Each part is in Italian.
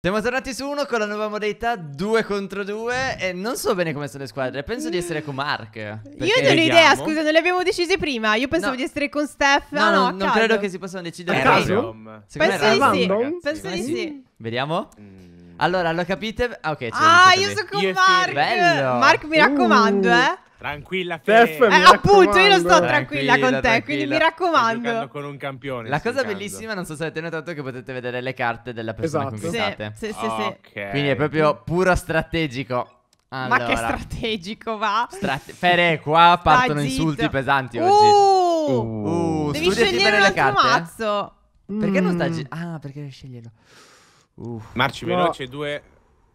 Siamo tornati su uno con la nuova modalità 2 contro 2 e non so bene come sono le squadre, penso di mm. essere con Mark. Io non ho idea, scusa, non le abbiamo decise prima, io pensavo no. di essere con Steph. No, ah, no, no non credo che si possano decidere. Okay. Random. penso di sì, ragazzi. penso di sì. Vediamo. Mm. Allora, lo capite? Ah, ok, Ah, io sono con io Mark. Bello. Mark, mi raccomando, uh. eh. Tranquilla, Steph, eh, appunto, io non sto tranquilla, con te, tranquilla. quindi mi raccomando. Sto con un campione. La cosa bellissima, non so se avete notato, è che potete vedere le carte della persona esatto. con cui state. Sì, sì, okay. Quindi è proprio puro strategico. Allora, Ma che strategico va? Strate- Fere, qua partono insulti pesanti uh! oggi. Uh, uh, devi scegliere un altro carte. mazzo. Mm. Perché non sta mm. gi- Ah, perché devi sceglierlo. Uh. Marci veloce, no. due...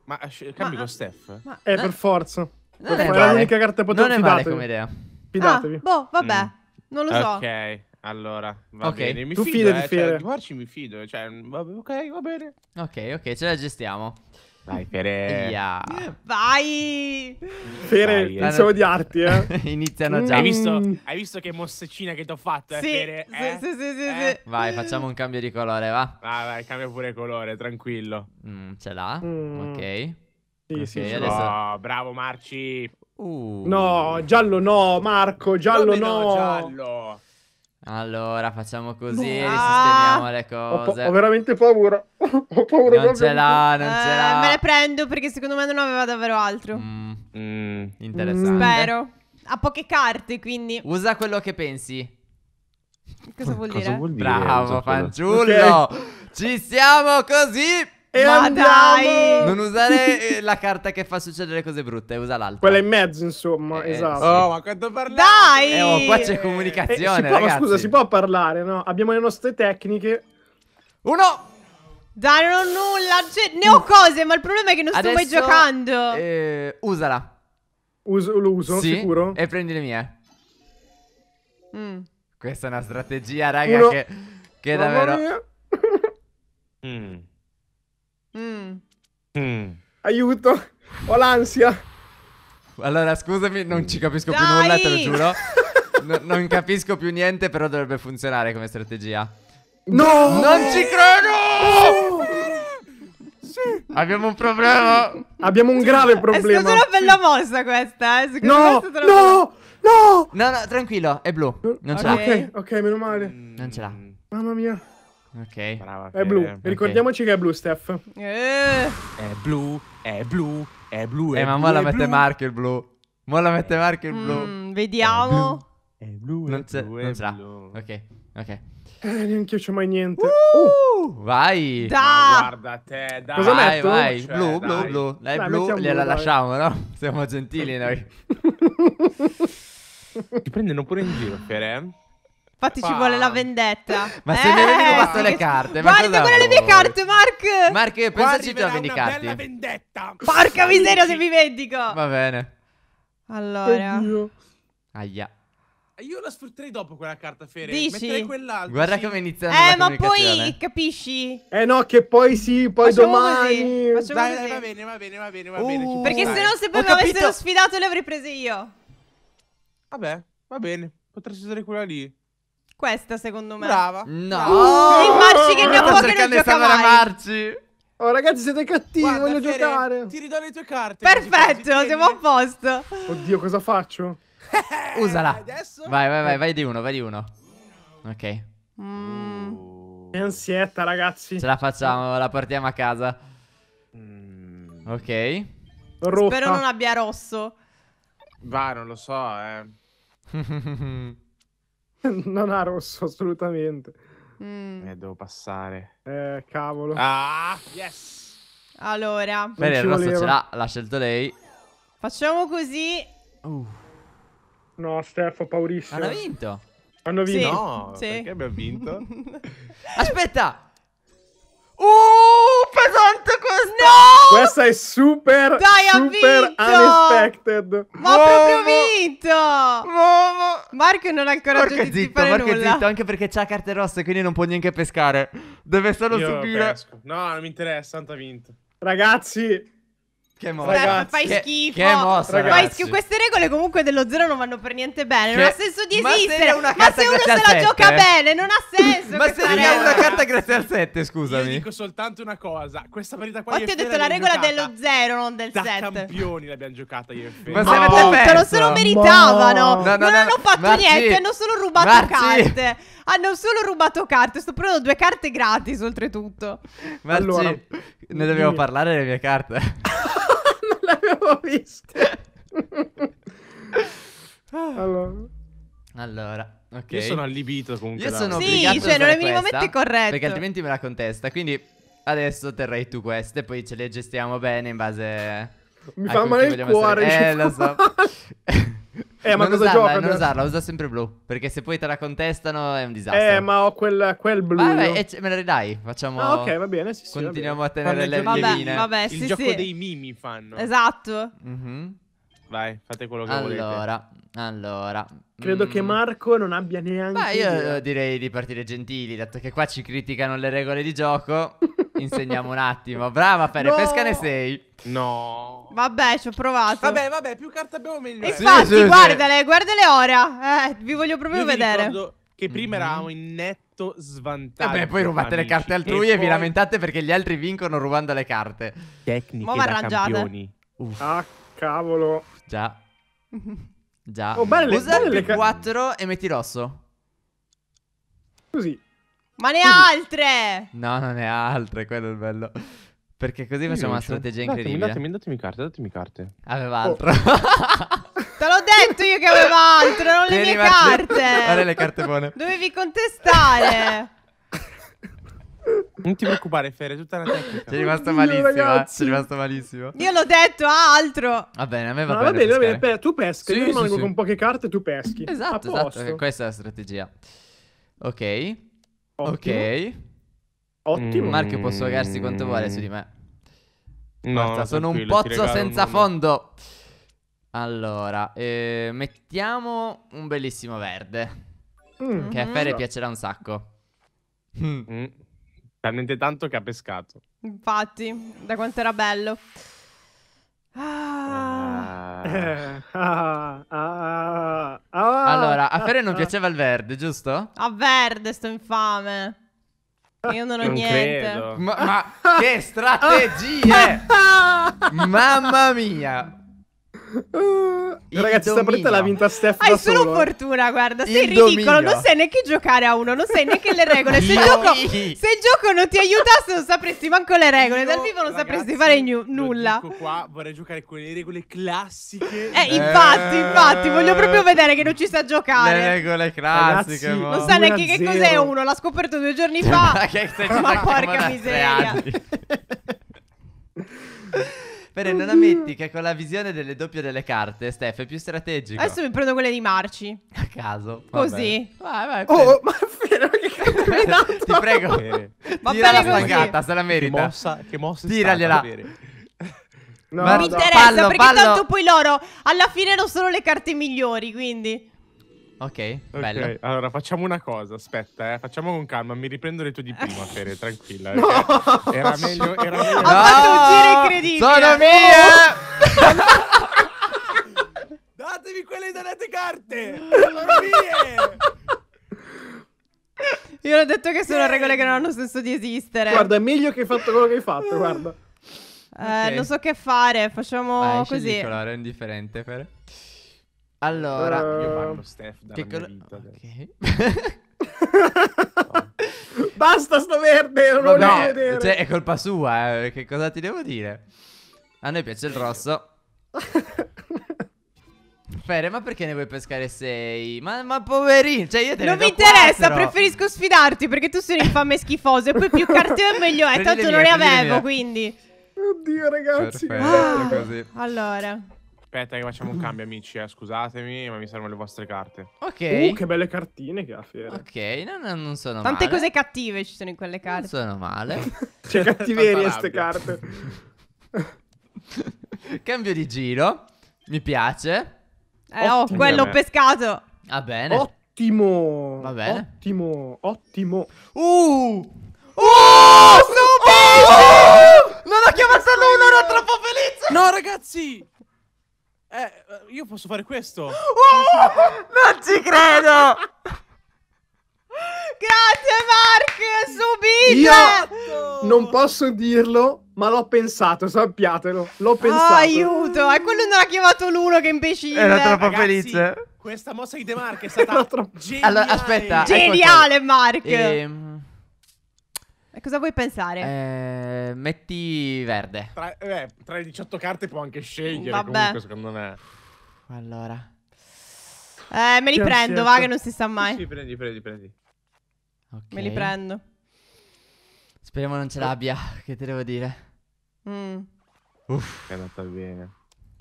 Ma cambi ma, con ah, Steph? Ma, eh, per forza. Non è, male. l'unica carta potente. Non è male come idea. Ah, fidatevi. Ah, boh, vabbè. Mm. Non lo so. Ok. Allora, va okay. bene, mi tu fido, eh, cioè, di Marci mi fido, cioè, vabbè, ok, va bene. Ok, ok, ce la gestiamo. Vai, Fere. Yeah. Vai. Fere, Vai, di arti, eh. Iniziano già. Hai visto, mm. hai visto che mossecina che ti ho fatto, eh, sì, Fere? Sì, eh? sì, sì, sì, eh? sì, Vai, facciamo un cambio di colore, va. Vai, vai, cambia pure colore, tranquillo. Mm, ce l'ha? Mm. Ok. Sì, okay, sì, adesso... oh, bravo Marci. Uh. No, giallo no, Marco, giallo no. no. Giallo. Allora, facciamo così, no. Ah. risistemiamo le cose. Ho, ho veramente paura. ho paura non ce l'ha, non ce eh, l'ha. Me le prendo perché secondo me non aveva davvero altro. Mm. Mm. Interessante. Spero. Ha poche carte, quindi. Usa quello che pensi. Cosa vuol, Cosa dire? vuol dire? Bravo, fanciullo. Okay. Ci siamo così. E Ma andiamo. dai! Non usare eh, la carta che fa succedere cose brutte, usa l'altra. Quella in mezzo, insomma, eh, esatto. Sì. Oh, ma quando parliamo? Dai! Eh, oh, qua c'è comunicazione, eh, può, Ma scusa, si può parlare, no? Abbiamo le nostre tecniche. Uno! Dai, non ho nulla, cioè, ne ho cose, ma il problema è che non sto Adesso, mai giocando. Eh, usala. Uso, lo uso, sì, sicuro? e prendi le mie. Mm. Questa è una strategia, raga, Uno. che, che davvero... Mm. Mm. Mm. Aiuto, ho l'ansia. Allora, scusami, non ci capisco Dai! più nulla, te lo giuro. No, non capisco più niente, però dovrebbe funzionare come strategia. No! Non ci credo! Sì. Abbiamo un problema. Abbiamo un grave problema. È stata una bella mossa questa, eh. no, no, no, no, no, tranquillo, è blu. Non ce l'ha. Ok, ok, meno male. Non ce l'ha. Mamma mia. Ok. Brava, è blu. Okay. Ricordiamoci che è blu, Steph. Eh. È blu, è blu, è blu. È eh, ma mo la mette Marco il blu. Mo la mette Marco il blu. Mm, vediamo. È blu, è blu. non c'è, blu, non c'è. Ok, ok. Eh, neanche c'ho mai niente. Uh, Vai. Da. guarda te, dai. Cosa vai, metto? vai. Cioè, blu, dai. blu, blu. Lei dai, blu, gliela lasciamo, no? Siamo gentili noi. Ti prendono pure in giro, Eh? Infatti ci vuole la vendetta. Ma se eh, ne venivano sì. le carte. Ma Guarda, quelle le mie carte, Mark. Mark, pensaci tu a vendicarti. Bella vendetta. Porca miseria se mi vendico. Va bene. Allora. Oddio. Aia. Io la sfrutterei dopo quella carta Fere. Dici? Metterei quell'altra. Guarda sì. come inizia Eh, ma poi capisci? Eh no, che poi sì, poi Facciamo domani. Così. Dai, così. va bene, va bene, va bene, va uh, bene. Perché sennò se poi mi avessero sfidato le avrei prese io. Vabbè, va bene. Potresti usare quella lì. Questa secondo me. Brava. No. Oh, e Marci che ne ha poche non gioca mai. Marci. Oh ragazzi siete cattivi, Guarda, voglio Fere, giocare. Ti ridò le tue carte. Perfetto, così, siamo a posto. Oddio, cosa faccio? Usala. Adesso? Vai, vai, vai, vai di uno, vai di uno. Ok. Mm. ansietta, ragazzi. Ce la facciamo, la portiamo a casa. Mm. Ok. Rotta. Spero non abbia rosso. Va, non lo so, eh. non ha rosso assolutamente. Mm. Eh, devo passare. Eh, cavolo. Ah, yes! Allora. Bene, il rosso ce l'ha, l'ha scelto lei. Facciamo così. Uh. No, Stefano, paurissimo. Hanno vinto. Hanno vinto? Sì. No, sì. perché abbiamo vinto? Aspetta! Uh, pesante! no! Questa è super, Dai, super unexpected. Ma ho proprio vinto! No, Marco non ha il coraggio Marco di, zitto, fare Marco nulla. è zitto, anche perché c'ha carte rosse, quindi non può neanche pescare. Deve solo Io subire. Pesco. No, non mi interessa, tanto ha vinto. Ragazzi, che mossa. Ragazzi, fai che, schifo. Che mossa, fai schifo. Queste regole comunque dello zero non vanno per niente bene. Che... Non ha senso di esistere. Ma se, ma se uno se la 7, gioca eh? bene, non ha senso. ma se regala una carta grazie al 7, scusami. Io dico soltanto una cosa. Questa partita qua. Ho ti ho detto la regola dello zero, non del 7. I campioni l'abbiamo giocata io e Fede. Ma se avete oh, Non se lo meritavano. No, no, non hanno fatto niente, hanno solo rubato carte. Hanno solo rubato carte. Sto prendendo due carte gratis, oltretutto. Ma allora, ne dobbiamo parlare delle mie carte viste. allora. allora. Okay. Io sono allibito comunque. Io da... sono sì, cioè non è minimamente corretto. Perché altrimenti me la contesta. Quindi adesso terrei tu queste, poi ce le gestiamo bene in base... Mi fa male il cuore. Eh, lo so. Eh, ma non cosa gioca? Eh, non usarla, usa sempre blu. Perché se poi te la contestano è un disastro. Eh, ma ho quel, quel blu. Vabbè, me la ridai. Facciamo. Ah, ok, va bene. Sì, sì, Continuiamo a tenere le vabbè, linee. Vabbè, sì, Il gioco dei mimi fanno. Esatto. Mm-hmm. Vai, fate quello che allora, volete. Allora, allora. Credo mm. che Marco non abbia neanche. Beh, io direi di partire gentili, dato che qua ci criticano le regole di gioco. Insegniamo un attimo. Brava, Fede, no! pesca ne sei. No. Vabbè, ci ho provato. Vabbè, vabbè, più carte abbiamo meglio. Infatti, sì, sì, guardale, sì. guardale ora. Eh, vi voglio proprio Io vedere. Che prima mm -hmm. eravamo in netto svantaggio. Vabbè, poi rubate amici. le carte altrui e, e poi... vi lamentate perché gli altri vincono rubando le carte. Tecniche Mo da arrangiate. campioni. Uff. Ah, cavolo. Già. Già. Oh, belle, Usa belle il 4 e metti rosso. Così. Ma ne ha altre! No, non ne ha altre, quello è il bello. Perché così facciamo una strategia incredibile. Datemi, datemi, datemi carte, datemi carte. Aveva oh. altro. Oh. Te l'ho detto io che avevo altro, non le mie carte. Guarda le carte buone. Dovevi contestare. Non ti preoccupare, Fere, tutta la tecnica. Sei rimasto malissimo. Eh. Sei rimasto malissimo. Io l'ho detto, ah, altro. Va bene, a me va no, bene. Va bene, va bene. Tu pesca. Sì, io rimango sì, sì. con poche carte, tu peschi. Esatto, esatto. Questa è la strategia. Ok. Ottimo. Ok. Ottimo. Mm. Marchio può sfogarsi quanto vuole su di me. No, Guarda, sono un pozzo senza un fondo. Allora, eh, mettiamo un bellissimo verde. Mm. Che a Fere piacerà un sacco. Mm. Talmente tanto che ha pescato. Infatti, da quanto era bello. Ah. Ah, ah, ah, ah, allora, a ah, Fere non piaceva il verde, giusto? A verde, sto infame. Io non ho non niente. Ma, ma che strategie! Mamma mia! Uh, ragazzi, sta partita l'ha vinta Steph Hai solo, eh. fortuna, guarda, sei il ridicolo, dominio. non sai neanche giocare a uno, non sai neanche le regole. Se, il gioco, se il gioco non ti aiutasse non sapresti manco le regole, Io, dal vivo non ragazzi, sapresti fare n- nulla. Ecco qua, vorrei giocare con le regole classiche. Eh, eh, infatti, infatti, voglio eh. proprio vedere che non ci sa giocare. Le regole classiche, ragazzi, Non sa neanche che cos'è uno, l'ha scoperto due giorni cioè, fa. ma porca miseria. Vede, non ammetti che con la visione delle doppie delle carte, Steph, è più strategico. Adesso mi prendo quelle di Marci. A caso. Vabbè. Così. Vai, vai. Oh, ma vero che tanto... Ti prego. Ma Tira la stangata, se la merita. Che mossa, che mossa Tiragliela. No, mi interessa pallo, perché pallo. tanto poi loro alla fine non sono le carte migliori, quindi... Ok, okay Allora, facciamo una cosa, aspetta, eh. Facciamo con calma, mi riprendo le tue di prima, Fere, tranquilla. No. Eh, cioè, era meglio, era meglio. No! Ho incredibile. Sono mia! Datemi quelle delle carte! Sono mie! Io l'ho detto che sono regole che non hanno senso di esistere. Guarda, è meglio che hai fatto quello che hai fatto, guarda. Eh, okay. non so che fare, facciamo Vai, così. Vai, indifferente, Fere. Allora, uh, io parlo Steph dalla piccolo... vita, okay. Basta sto verde, non lo voglio vedere. Cioè, è colpa sua, eh. che cosa ti devo dire? A noi piace il rosso. Fere, ma perché ne vuoi pescare 6? Ma, ma, poverino, cioè io te non ne Non mi interessa, 4. preferisco sfidarti perché tu sei un infame schifoso e poi più carte meglio è, tanto non ne avevo, quindi. Oddio, ragazzi. Perfetto, ah, così. Allora. Aspetta che facciamo un cambio, amici, eh. scusatemi, ma mi servono le vostre carte. Ok. Uh, che belle cartine che ha Fiera. Ok, no, no, non sono Tante male. cose cattive ci sono in quelle carte. Non sono male. C'è cattiveria queste carte. cambio di giro. Mi piace. Eh, oh, quello ho pescato. Va bene. Ottimo. Va bene. Ottimo, ottimo. Uh! Oh, uh! oh, Non ho chiamato l'uno, ero troppo felice. No, ragazzi. Eh, eh, io posso fare questo. Oh, oh non ci credo. Grazie Mark, subito. Io esatto. non posso dirlo, ma l'ho pensato, sappiatelo. L'ho ah, pensato. Oh, aiuto, e quello non ha chiamato l'uno che imbecille. Era troppo Ragazzi, felice. Questa mossa di De Mark è stata troppo... geniale. Allora, aspetta. Geniale ecco. Mark. Ehm e cosa vuoi pensare? Eh, metti verde. Tra, eh, tra, le 18 carte può anche scegliere Vabbè. comunque, secondo me. Allora. Eh, me li che prendo, va che non si sa mai. Sì, prendi, prendi, prendi. Okay. Me li prendo. Speriamo non ce l'abbia, che te devo dire. Mm. Uff. È andata bene.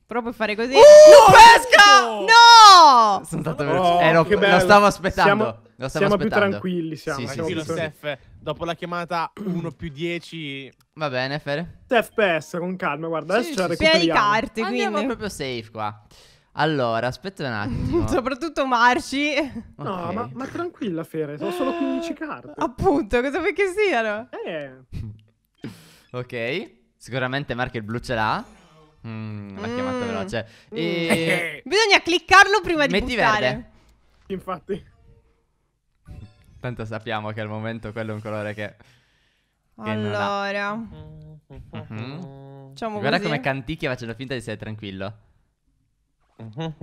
Però puoi fare così. Uh, no, pesca! No! Sono stato oh, veloce. Oh, eh, lo, lo, stavo aspettando. Siamo, lo stavo siamo aspettando. più tranquilli. Siamo. Sì, sì, sì, Steph, dopo la chiamata 1 più 10. Va bene, Fere. Steph PS, con calma, guarda. Sì, adesso sì, ce la recuperiamo. Carte, Andiamo quindi. proprio safe qua. Allora, aspetta un attimo. Soprattutto Marci. No, okay. ma, ma, tranquilla, Fere, sono solo 15 carte. Appunto, cosa vuoi che siano? Eh. ok, sicuramente Marco il blu ce l'ha. Mm, la mm. chiamata veloce. Mm. E... Bisogna cliccarlo prima di Metti buttare. verde. Infatti. Tanto sappiamo che al momento quello è un colore che... che allora. Mm -hmm. diciamo Guarda così. come canticchia facendo finta di essere tranquillo. ok.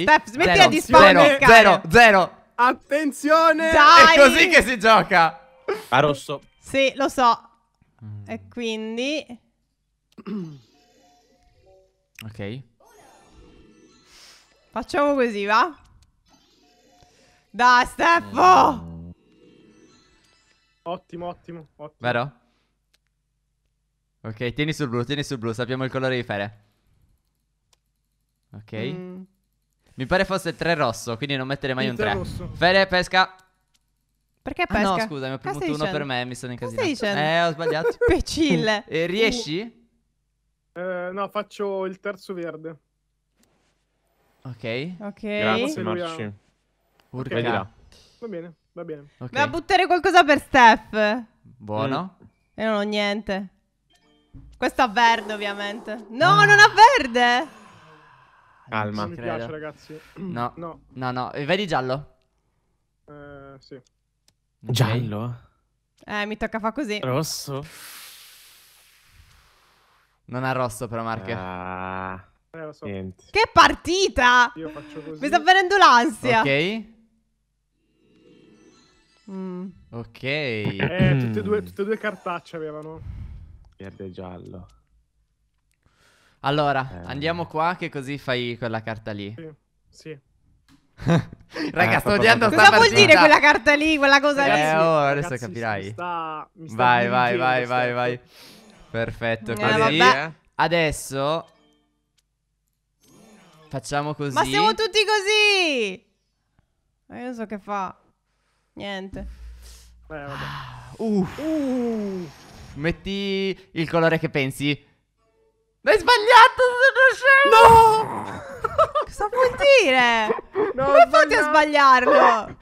Steph, smettila di spammare. Zero, zero, zero. Attenzione. Dai. È così che si gioca. A rosso. Sì, lo so. Mm. E quindi... ok. Facciamo così, va? Dai, Steffo! Mm. Ottimo, ottimo, ottimo. Vero? Ok, tieni sul blu, tieni sul blu, sappiamo il colore di fere. Ok. Mm. Mi pare fosse 3 rosso, quindi non mettere mai il un 3. 3. Rosso. Fere, pesca. Perché pesca? Ah, no, scusa, mi ho premuto uno per me, mi sono incasinato. Cosa Eh, ho sbagliato. Imbecille. e riesci? Eh, no, faccio il terzo verde. Ok. Ok. Grazie, Marci. Urca. Okay. Va bene, va bene. Okay. Vai a buttare qualcosa per Steph. Buono. Mm. E non ho niente. Questo ha verde, ovviamente. No, ah. non ha verde! Calma. Non mi piace, ragazzi. No. No, no. no. vedi giallo? Eh, sì. Giallo? Eh. eh, mi tocca fare così. Rosso? Non ha rosso però, Marche. Ah, eh, so. Che partita! Io faccio così. Mi sta venendo l'ansia. Ok. Mm. Ok. Eh, tutte e due, tutte e due cartacce avevano. Verde e giallo. Allora, eh. andiamo qua che così fai quella carta lì. Sì, sì. Raga, eh, sto odiando sta Cosa vuol dire quella carta lì, quella cosa eh, lì? Eh, oh, adesso ragazzi, capirai. sta, sta vai, vai, vai, vai, vai. Perfetto, eh, così. Vabbè. Adesso facciamo così. Ma siamo tutti così! Ma io so che fa. Niente. Beh, uh. Uh. Metti il colore che pensi. L'hai sbagliato, sono scemo! No! Sto puntire! No, Come fate a sbagliarlo?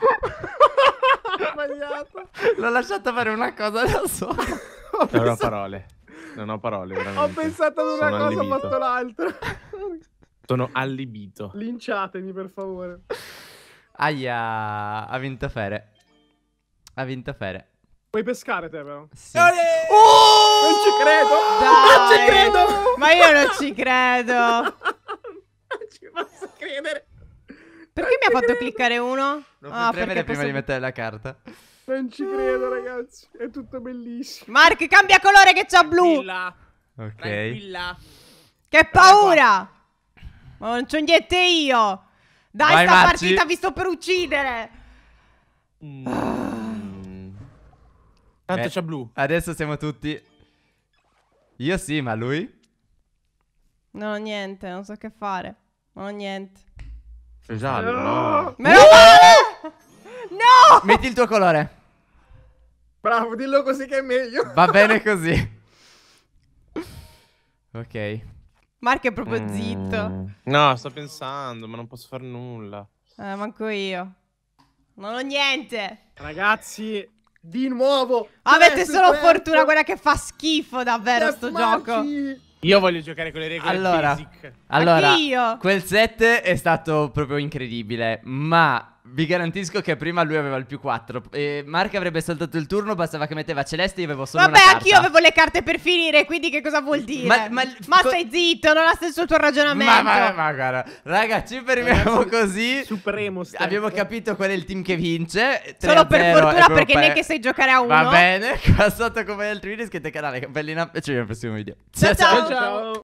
sbagliato. L'ho lasciato fare una cosa da sola. Non pensato... ho parole. Non ho parole, veramente. Ho pensato ad una Sono cosa, allibito. ho fatto l'altra. Sono allibito. Linciatemi, per favore. Aia, ha vinto Fere. Ha vinto Fere. Puoi pescare te però? Sì. Oh! Non ci credo! Dai. Non ci credo! Ma io non ci credo! credere. Perché mi ha fatto credo. cliccare uno? Non ah, premere prima posso... di mettere la carta. Non ci credo, ragazzi. È tutto bellissimo. Mark, cambia colore che c'ha blu. Tranquilla. Ok. Tranquilla. Che paura! Ma non c'ho niente io. Dai, Vai, sta Marci. partita vi sto per uccidere. Mm. Tanto eh, c'ha blu. Adesso siamo tutti... Io sì, ma lui? No, niente, non so che fare. Non ho niente. Cesallo, no. Meno male! No! Metti il tuo colore. Bravo, dillo così che è meglio. Va bene così. ok. Marco è proprio mm. zitto. No, sto pensando, ma non posso fare nulla. Eh, manco io. Non ho niente. Ragazzi, di nuovo. Avete cioè, solo fortuna quella che fa schifo davvero Jeff sto Marchi. gioco. Io voglio giocare con le regole allora, physic. Allora, Anch'io. quel set è stato proprio incredibile, ma vi garantisco che prima lui aveva il più 4. E Mark avrebbe saltato il turno, bastava che metteva Celeste e io avevo solo Vabbè, una anch'io avevo le carte per finire, quindi che cosa vuol dire? Ma, ma, ma co- stai zitto, non ha senso il tuo ragionamento. Ma, ma, ma guarda, raga, ci fermiamo così. Supremo stai. Abbiamo capito qual è il team che vince. Solo per fortuna perché neanche sai giocare a uno. Va bene, qua sotto come altri video iscrivetevi al canale, campanellina e ci vediamo al prossimo video. ciao. ciao. ciao. ciao.